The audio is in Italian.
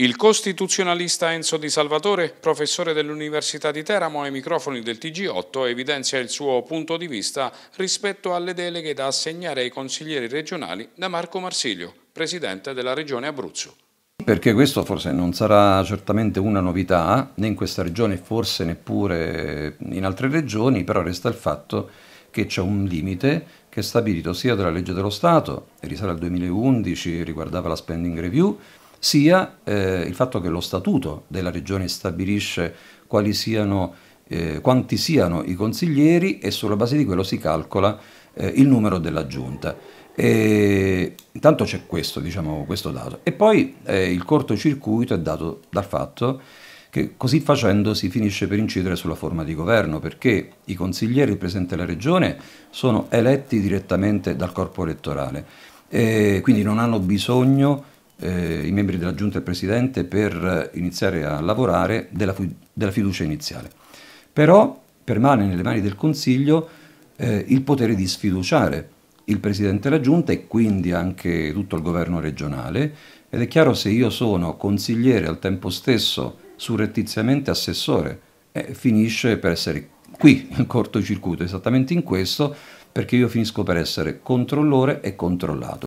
Il costituzionalista Enzo Di Salvatore, professore dell'Università di Teramo ai microfoni del TG8, evidenzia il suo punto di vista rispetto alle deleghe da assegnare ai consiglieri regionali da Marco Marsiglio, presidente della regione Abruzzo. Perché questo forse non sarà certamente una novità né in questa regione, forse neppure in altre regioni, però resta il fatto che c'è un limite che è stabilito sia dalla legge dello Stato, risale al 2011, riguardava la spending review, sia eh, il fatto che lo statuto della regione stabilisce quali siano, eh, quanti siano i consiglieri e sulla base di quello si calcola eh, il numero della giunta. E, intanto c'è questo, diciamo, questo dato. E poi eh, il cortocircuito è dato dal fatto che così facendo si finisce per incidere sulla forma di governo, perché i consiglieri presenti alla regione sono eletti direttamente dal corpo elettorale, quindi non hanno bisogno eh, i membri della giunta e il presidente per iniziare a lavorare della, della fiducia iniziale. Però permane nelle mani del Consiglio eh, il potere di sfiduciare il presidente della giunta e quindi anche tutto il governo regionale ed è chiaro se io sono consigliere al tempo stesso surrettiziamente assessore eh, finisce per essere qui in cortocircuito esattamente in questo perché io finisco per essere controllore e controllato.